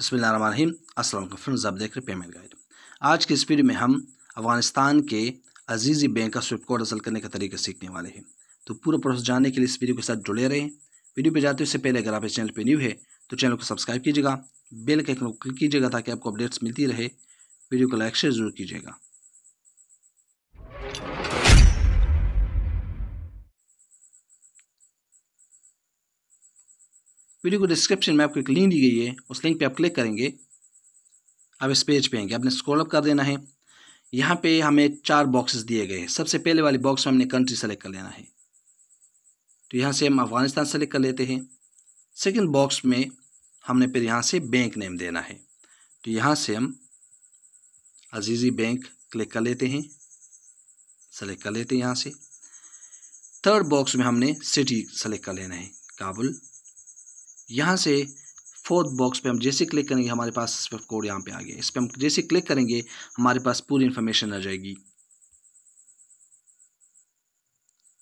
बसमीम असल फ्रेंड्स आप देख रहे पेमेंट गाइड आज की इस वीडियो में हम अफगानिस्तान के अजीज़ी बैंक का स्विफ्ट कोड हासिल करने का तरीका सीखने वाले हैं तो पूरा प्रोसेस जानने के लिए इस वीडियो के साथ जुड़े रहें वीडियो पर जाते उससे पहले अगर आप इस चैनल पर न्यू है तो चैनल को सब्सक्राइब कीजिएगा बेल के क्लिक कीजिएगा ताकि आपको अपडेट्स मिलती रहे वीडियो को लाइक शेयर जरूर कीजिएगा वीडियो को डिस्क्रिप्शन में आपको एक लिंक दी गई है उस लिंक पे आप क्लिक करेंगे आप इस पेज पे आएंगे आपने स्क्रॉल अप कर देना है यहाँ पे हमें चार बॉक्सेस दिए गए हैं सबसे पहले वाले बॉक्स में हमने कंट्री सेलेक्ट कर लेना है तो यहाँ से हम अफगानिस्तान सेलेक्ट कर लेते हैं सेकेंड बॉक्स में हमने फिर यहाँ से बैंक नेम देना है तो यहाँ से हम अजीज़ी बैंक क्लिक कर लेते हैं सेलेक्ट कर लेते हैं यहाँ से थर्ड बॉक्स में हमने सिटी सेलेक्ट कर लेना है काबुल यहाँ से फोर्थ बॉक्स पे हम जैसे क्लिक करेंगे हमारे पास स्विफ्ट कोड यहाँ पे आ गया इस पर हम जैसे क्लिक करेंगे हमारे पास पूरी इन्फॉर्मेशन आ जाएगी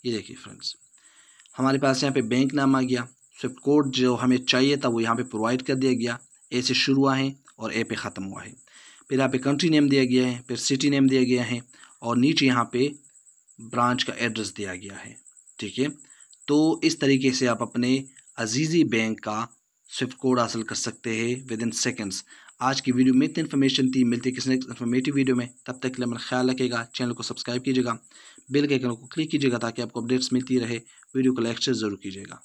ये देखिए फ्रेंड्स हमारे पास यहाँ पे बैंक नाम आ गया स्विफ्ट कोड जो हमें चाहिए था वो यहाँ पे प्रोवाइड कर दिया गया ए से शुरू हुआ है और ए पे ख़त्म हुआ है फिर यहाँ पे कंट्री नेम दिया गया है फिर सिटी नेम दिया गया है और नीचे यहाँ पे ब्रांच का एड्रेस दिया गया है ठीक है तो इस तरीके से आप अपने अजीज़ी बैंक का स्विफ्ट कोड हासिल कर सकते हैं विद इन सेकेंड्स आज की वीडियो में इतनी इन्फॉर्मेशन थी मिलती है किसी नेक्स्ट इन्फॉर्मेटिव वीडियो में तब तक के लिए अपना ख्याल रखेगा चैनल को सब्सक्राइब कीजिएगा बेल के आइकन को क्लिक कीजिएगा ताकि आपको अपडेट्स मिलती रहे वीडियो को लाइक शेयर जरूर कीजिएगा